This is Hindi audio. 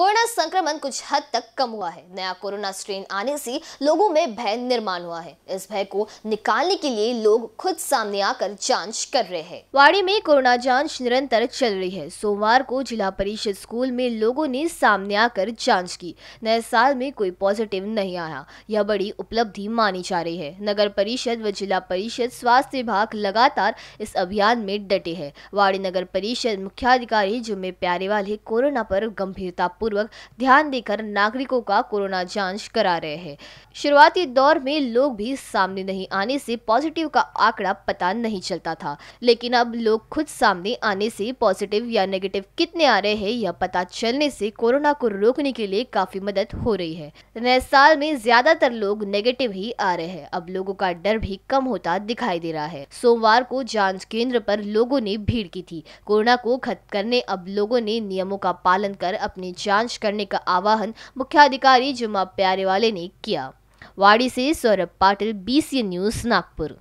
कोरोना संक्रमण कुछ हद तक कम हुआ है नया कोरोना स्ट्रेन आने से लोगों में भय निर्माण हुआ है इस भय को निकालने के लिए लोग खुद सामने आकर जांच कर रहे हैं वाड़ी में कोरोना जांच निरंतर चल रही है सोमवार को जिला परिषद स्कूल में लोगों ने सामने आकर जाँच की नए साल में कोई पॉजिटिव नहीं आया यह बड़ी उपलब्धि मानी जा रही है नगर परिषद व जिला परिषद स्वास्थ्य विभाग लगातार इस अभियान में डटे है वाड़ी नगर परिषद मुख्याधिकारी जुम्मे प्यारे वाले कोरोना पर गंभीरता पूर्वक ध्यान देकर नागरिकों का कोरोना जांच करा रहे हैं शुरुआती दौर में लोग भी सामने नहीं आने से पॉजिटिव का आंकड़ा पता नहीं चलता था लेकिन अब लोग खुद सामने आने से पॉजिटिव या नेगेटिव कितने आ रहे हैं यह पता चलने से कोरोना को रोकने के लिए काफी मदद हो रही है नए साल में ज्यादातर लोग नेगेटिव ही आ रहे हैं अब लोगों का डर भी कम होता दिखाई दे रहा है सोमवार को जांच केंद्र पर लोगों ने भीड़ की थी कोरोना को खत्म करने अब लोगों ने नियमों का पालन कर अपनी जांच करने का आवाहन मुख्याधिकारी जुमा प्यारेवाले ने किया वाड़ी से सौरभ पाटिल बीसी न्यूज नागपुर